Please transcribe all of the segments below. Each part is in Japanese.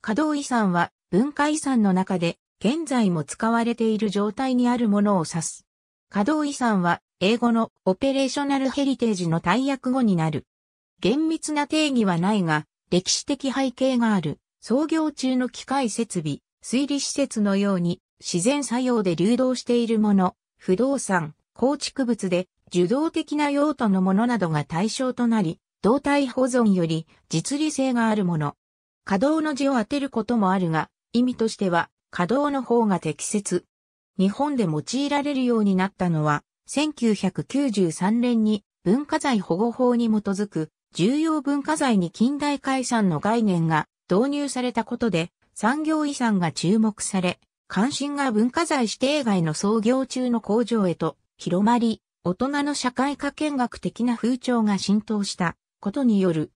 稼働遺産は文化遺産の中で現在も使われている状態にあるものを指す。稼働遺産は英語のオペレーショナルヘリテージの大訳語になる。厳密な定義はないが、歴史的背景がある、創業中の機械設備、水利施設のように自然作用で流動しているもの、不動産、構築物で受動的な用途のものなどが対象となり、動態保存より実利性があるもの。稼働の字を当てることもあるが、意味としては、稼働の方が適切。日本で用いられるようになったのは、1993年に文化財保護法に基づく重要文化財に近代解散の概念が導入されたことで産業遺産が注目され、関心が文化財指定外の創業中の工場へと広まり、大人の社会科見学的な風潮が浸透したことによる。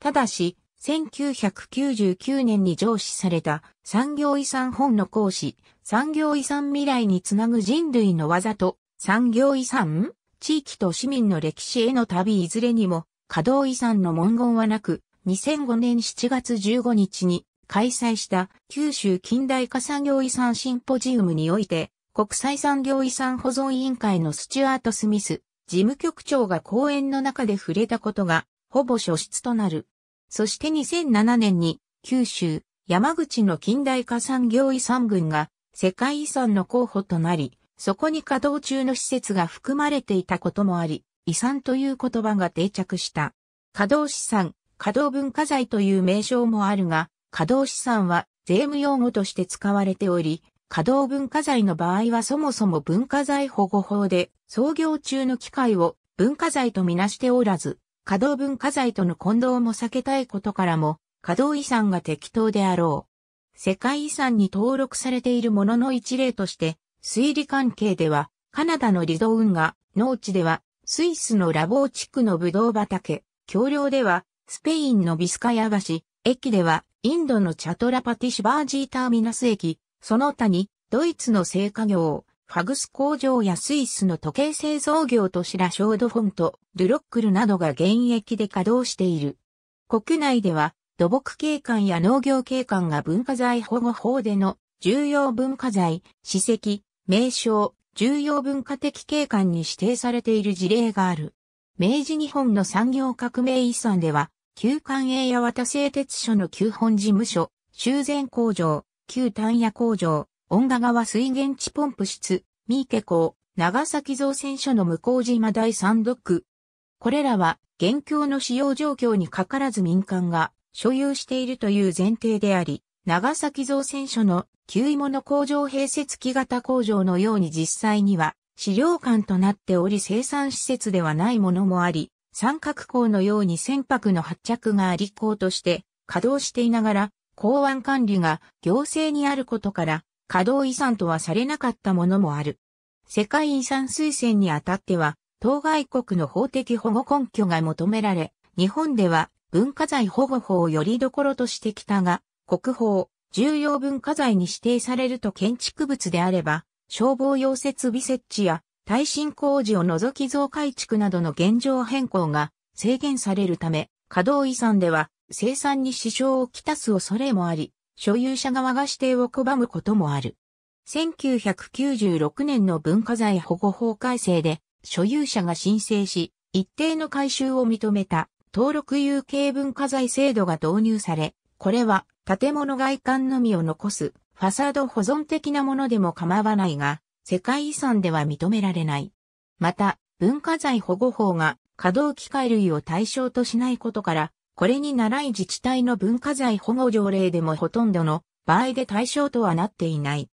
ただし、1999年に上司された産業遺産本の講師、産業遺産未来につなぐ人類の技と産業遺産地域と市民の歴史への旅いずれにも稼働遺産の文言はなく、2005年7月15日に開催した九州近代化産業遺産シンポジウムにおいて、国際産業遺産保存委員会のスチュアート・スミス、事務局長が講演の中で触れたことが、ほぼ初出となる。そして2007年に九州、山口の近代化産業遺産群が世界遺産の候補となり、そこに稼働中の施設が含まれていたこともあり、遺産という言葉が定着した。稼働資産、稼働文化財という名称もあるが、稼働資産は税務用語として使われており、稼働文化財の場合はそもそも文化財保護法で創業中の機械を文化財とみなしておらず、稼働文化財との混同も避けたいことからも、稼働遺産が適当であろう。世界遺産に登録されているものの一例として、推理関係では、カナダのリドウ運河、農地では、スイスのラボー地区のブドウ畑、橋梁では、スペインのビスカヤ橋、駅では、インドのチャトラパティシバージーターミナス駅、その他に、ドイツの製菓業、ファグス工場やスイスの時計製造業としラショードフォント、ゥロックルなどが現役で稼働している。国内では土木景観や農業景観が文化財保護法での重要文化財、史跡、名称、重要文化的景観に指定されている事例がある。明治日本の産業革命遺産では、旧官営八幡製鉄所の旧本事務所、修繕工場、旧丹屋工場、恩賀川水源地ポンプ室、三池港、長崎造船所の向島第三ドック。これらは、現況の使用状況にかからず民間が所有しているという前提であり、長崎造船所の旧芋物工場併設機型工場のように実際には、資料館となっており生産施設ではないものもあり、三角港のように船舶の発着があり港として稼働していながら、港湾管理が行政にあることから、稼働遺産とはされなかったものもある。世界遺産推薦にあたっては、当該国の法的保護根拠が求められ、日本では文化財保護法をよりどころとしてきたが、国宝、重要文化財に指定されると建築物であれば、消防用設備設置や耐震工事を除き増改築などの現状変更が制限されるため、稼働遺産では生産に支障をきたす恐れもあり、所有者側が指定を拒むこともある。1996年の文化財保護法改正で、所有者が申請し、一定の回収を認めた登録有形文化財制度が導入され、これは建物外観のみを残すファサード保存的なものでも構わないが、世界遺産では認められない。また、文化財保護法が稼働機械類を対象としないことから、これに習い自治体の文化財保護条例でもほとんどの場合で対象とはなっていない。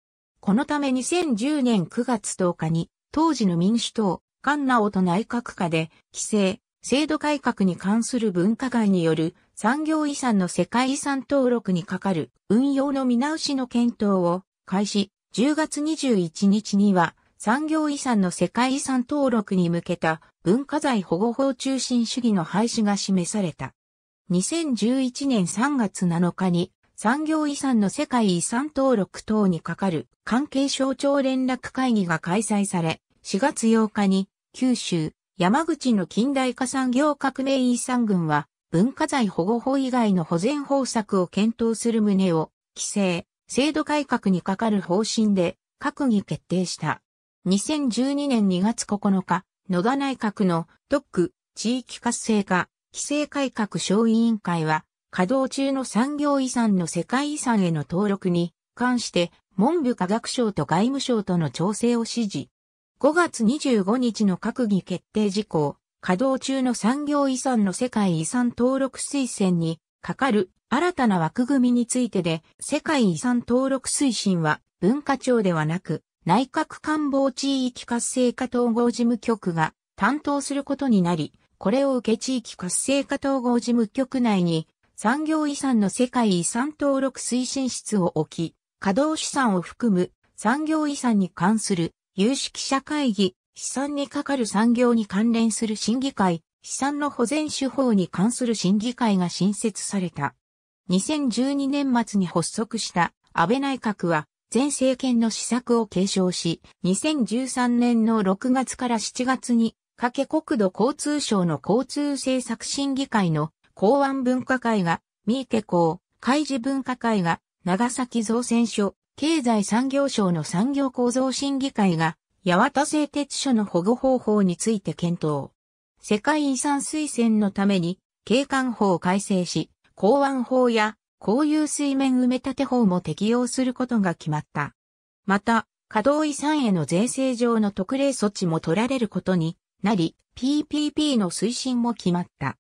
このため2010年9月10日に、当時の民主党、菅直人と内閣下で、規制、制度改革に関する文化界による産業遺産の世界遺産登録に係る運用の見直しの検討を開始、10月21日には産業遺産の世界遺産登録に向けた文化財保護法中心主義の廃止が示された。2011年3月7日に産業遺産の世界遺産登録等に係る関係省庁連絡会議が開催され、4月8日に九州、山口の近代化産業革命遺産群は文化財保護法以外の保全方策を検討する旨を規制、制度改革に係る方針で閣議決定した。2012年2月9日、野田内閣の特区地域活性化規制改革小委員会は、稼働中の産業遺産の世界遺産への登録に関して、文部科学省と外務省との調整を指示。5月25日の閣議決定事項、稼働中の産業遺産の世界遺産登録推薦にかかる新たな枠組みについてで、世界遺産登録推進は文化庁ではなく、内閣官房地域活性化統合事務局が担当することになり、これを受け地域活性化統合事務局内に産業遺産の世界遺産登録推進室を置き、稼働資産を含む産業遺産に関する有識者会議、資産にかかる産業に関連する審議会、資産の保全手法に関する審議会が新設された。2012年末に発足した安倍内閣は前政権の施策を継承し、2013年の6月から7月に加計国土交通省の交通政策審議会の港湾分科会が、三池港、海事分科会が、長崎造船所、経済産業省の産業構造審議会が、八幡製鉄所の保護方法について検討。世界遺産推薦のために、景観法を改正し、港湾法や、公有水面埋め立て法も適用することが決まった。また、稼働遺産への税制上の特例措置も取られることになり、PPP の推進も決まった。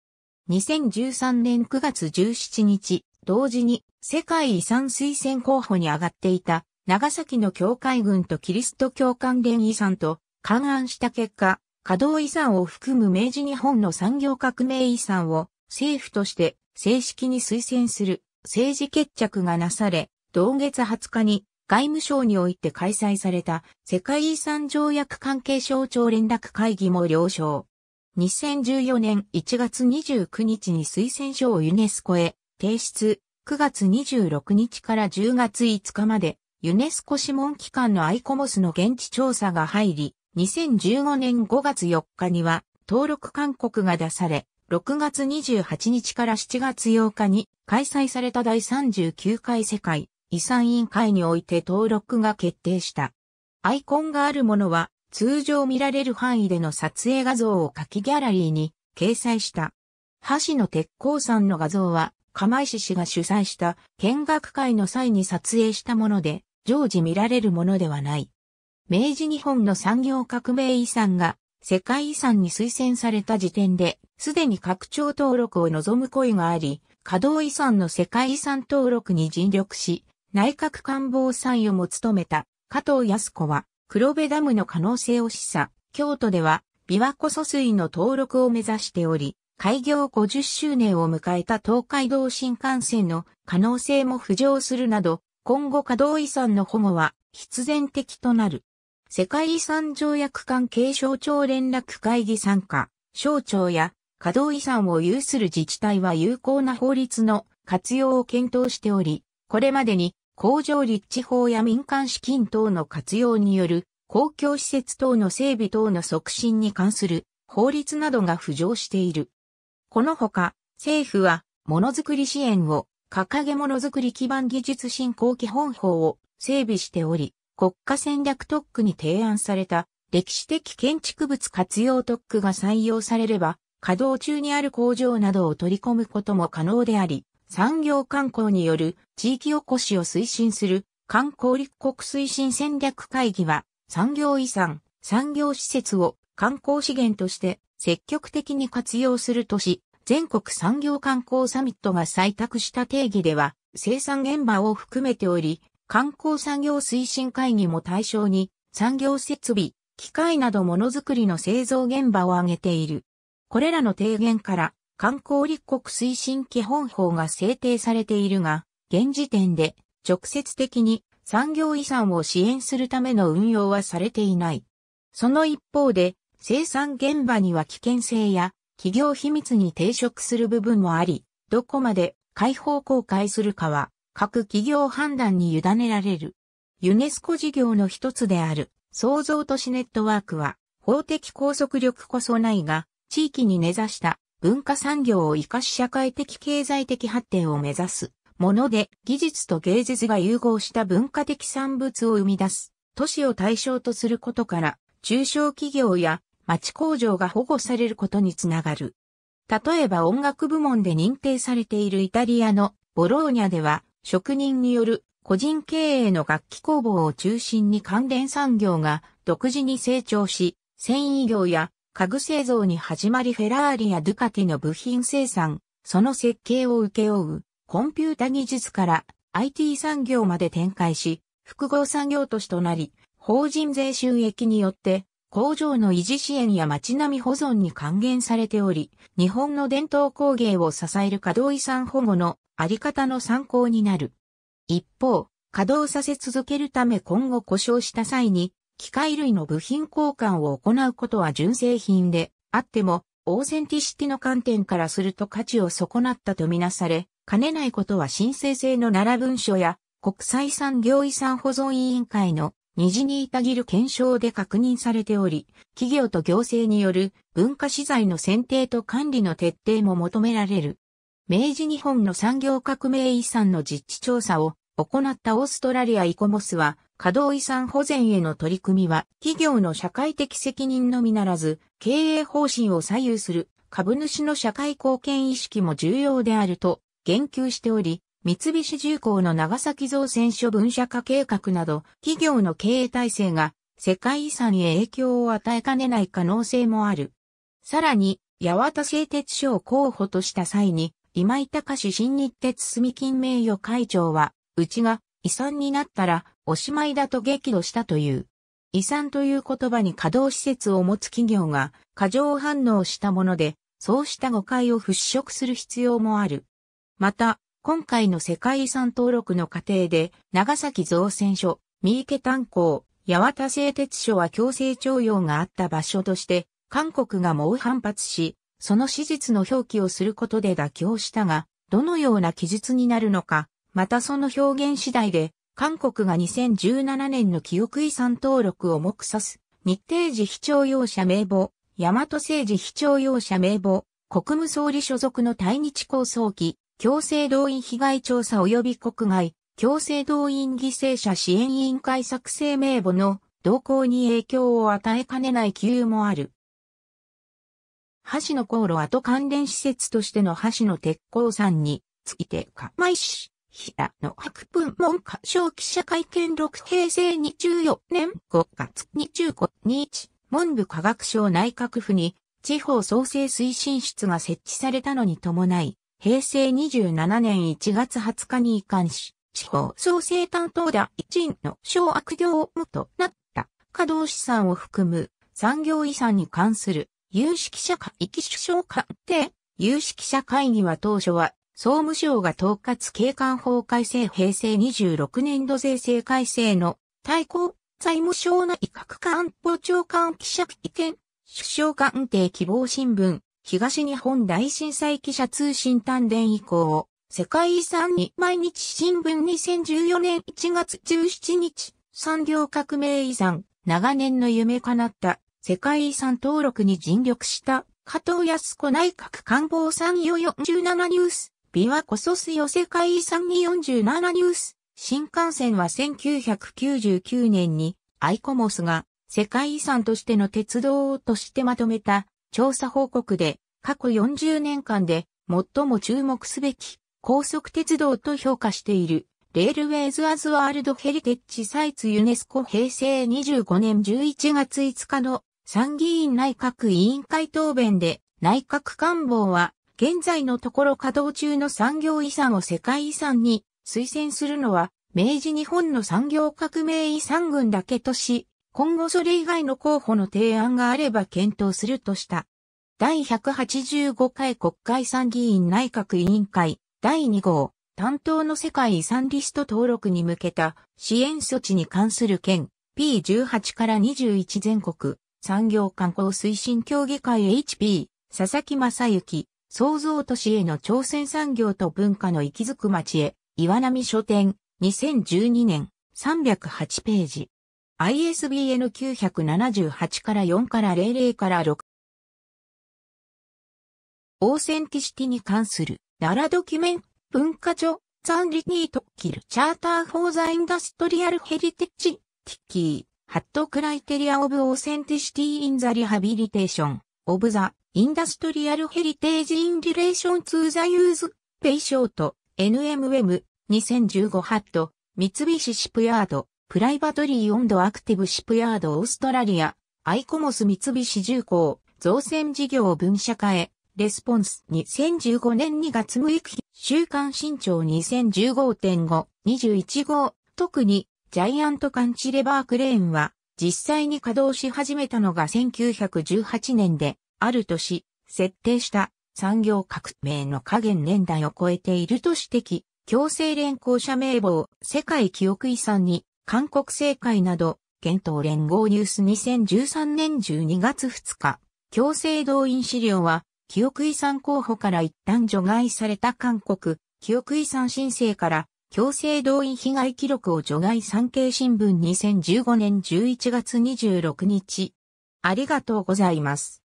2013年9月17日、同時に世界遺産推薦候補に上がっていた長崎の教会軍とキリスト教関連遺産と勘案した結果、稼働遺産を含む明治日本の産業革命遺産を政府として正式に推薦する政治決着がなされ、同月20日に外務省において開催された世界遺産条約関係省庁連絡会議も了承。2014年1月29日に推薦書をユネスコへ提出、9月26日から10月5日までユネスコ諮問機関のアイコモスの現地調査が入り、2015年5月4日には登録勧告が出され、6月28日から7月8日に開催された第39回世界遺産委員会において登録が決定した。アイコンがあるものは通常見られる範囲での撮影画像を書きギャラリーに掲載した。橋野鉄工さんの画像は釜石氏が主催した見学会の際に撮影したもので、常時見られるものではない。明治日本の産業革命遺産が世界遺産に推薦された時点で、すでに拡張登録を望む声があり、稼働遺産の世界遺産登録に尽力し、内閣官房参与も務めた加藤康子は黒部ダムの可能性を示唆、京都では琵琶湖疎水の登録を目指しており、開業50周年を迎えた東海道新幹線の可能性も浮上するなど、今後稼働遺産の保護は必然的となる。世界遺産条約関係省庁連絡会議参加、省庁や稼働遺産を有する自治体は有効な法律の活用を検討しており、これまでに工場立地法や民間資金等の活用による公共施設等の整備等の促進に関する法律などが浮上している。このほか、政府は、ものづくり支援を、掲げものづくり基盤技術振興基本法を整備しており、国家戦略特区に提案された歴史的建築物活用特区が採用されれば、稼働中にある工場などを取り込むことも可能であり、産業観光による地域おこしを推進する観光立国推進戦略会議は産業遺産、産業施設を観光資源として積極的に活用するとし、全国産業観光サミットが採択した定義では生産現場を含めており、観光産業推進会議も対象に産業設備、機械などものづくりの製造現場を挙げている。これらの提言から観光立国推進基本法が制定されているが、現時点で直接的に産業遺産を支援するための運用はされていない。その一方で、生産現場には危険性や企業秘密に抵触する部分もあり、どこまで開放公開するかは各企業判断に委ねられる。ユネスコ事業の一つである創造都市ネットワークは法的拘束力こそないが地域に根ざした文化産業を生かし社会的経済的発展を目指すもので、技術と芸術が融合した文化的産物を生み出す、都市を対象とすることから、中小企業や町工場が保護されることにつながる。例えば音楽部門で認定されているイタリアのボローニャでは、職人による個人経営の楽器工房を中心に関連産業が独自に成長し、繊維業や家具製造に始まりフェラーリやドゥカティの部品生産、その設計を請け負う、コンピュータ技術から IT 産業まで展開し、複合産業都市となり、法人税収益によって、工場の維持支援や街並み保存に還元されており、日本の伝統工芸を支える稼働遺産保護のあり方の参考になる。一方、稼働させ続けるため今後故障した際に、機械類の部品交換を行うことは純正品であっても、オーセンティシティの観点からすると価値を損なったとみなされ、兼ねないことは申請制の奈良文書や国際産業遺産保存委員会の虹にいたぎる検証で確認されており、企業と行政による文化資材の選定と管理の徹底も求められる。明治日本の産業革命遺産の実地調査を行ったオーストラリアイコモスは、稼働遺産保全への取り組みは、企業の社会的責任のみならず、経営方針を左右する株主の社会貢献意識も重要であると言及しており、三菱重工の長崎造船所分社化計画など、企業の経営体制が世界遺産へ影響を与えかねない可能性もある。さらに、八幡製鉄所を候補とした際に、今井隆新日鉄住金名誉会長は、うちが遺産になったらおしまいだと激怒したという。遺産という言葉に稼働施設を持つ企業が過剰反応したもので、そうした誤解を払拭する必要もある。また、今回の世界遺産登録の過程で、長崎造船所、三池炭鉱、八幡製鉄所は強制徴用があった場所として、韓国が猛反発し、その史実の表記をすることで妥協したが、どのような記述になるのか、またその表現次第で韓国が2017年の記憶遺産登録を目指す、日程時非常用者名簿、大和政治非常用者名簿、国務総理所属の対日構想機、強制動員被害調査及び国外、強制動員犠牲者支援委員会作成名簿の動向に影響を与えかねない気流もある。橋の航路跡関連施設としての橋の鉄鋼山についてかまいし。平野博文文科省記者会見6平成24年5月25日、文部科学省内閣府に地方創生推進室が設置されたのに伴い、平成27年1月20日に移管し、地方創生担当大臣の小悪業務となった、稼働資産を含む産業遺産に関する有識者会議首相官邸、有識者会議は当初は総務省が統括警官法改正平成26年度税制改正の対抗財務省内閣官房長官記者意見、首相官邸希望新聞、東日本大震災記者通信丹田以降、世界遺産に毎日新聞2014年1月17日、産業革命遺産、長年の夢叶った世界遺産登録に尽力した加藤康子内閣官房参与47ニュース。琵琶湖ソスヨ世界遺産に47ニュース。新幹線は1999年にアイコモスが世界遺産としての鉄道としてまとめた調査報告で過去40年間で最も注目すべき高速鉄道と評価しているレールウェイズ・アズ・ワールド・ヘリテッチ・サイツ・ユネスコ平成25年11月5日の参議院内閣委員会答弁で内閣官房は現在のところ稼働中の産業遺産を世界遺産に推薦するのは、明治日本の産業革命遺産群だけとし、今後それ以外の候補の提案があれば検討するとした。第185回国会参議院内閣委員会第2号担当の世界遺産リスト登録に向けた支援措置に関する件 P18 から21全国産業観光推進協議会 HP 佐々木正幸創造都市への朝鮮産業と文化の息づく街へ、岩波書店、2012年、308ページ。ISBN 978から4から00から6。オーセンティシティに関する、奈良ドキュメン、文化庁、ザンリニートキル、チャーターフォーザインダストリアルヘリテッジ、ティッキー、ハットクライテリアオブオーセンティシティインザリハビリテーション。of the Industrial Heritage in Relation to the Use Pay Short NMM 2015ハット三菱シップヤードプライバトリーオンドアクティブシップヤードオーストラリアアイコモス三菱重工造船事業分社化へレスポンス2015年2月6日週刊新潮2015.521号特にジャイアントカンチレバークレーンは実際に稼働し始めたのが1918年で、ある年、設定した産業革命の下限年代を超えていると指摘、強制連行者名簿を世界記憶遺産に、韓国政界など、検討連合ニュース2013年12月2日、強制動員資料は、記憶遺産候補から一旦除外された韓国、記憶遺産申請から強制動員被害記録を除外産経新聞2015年11月26日。ありがとうございます。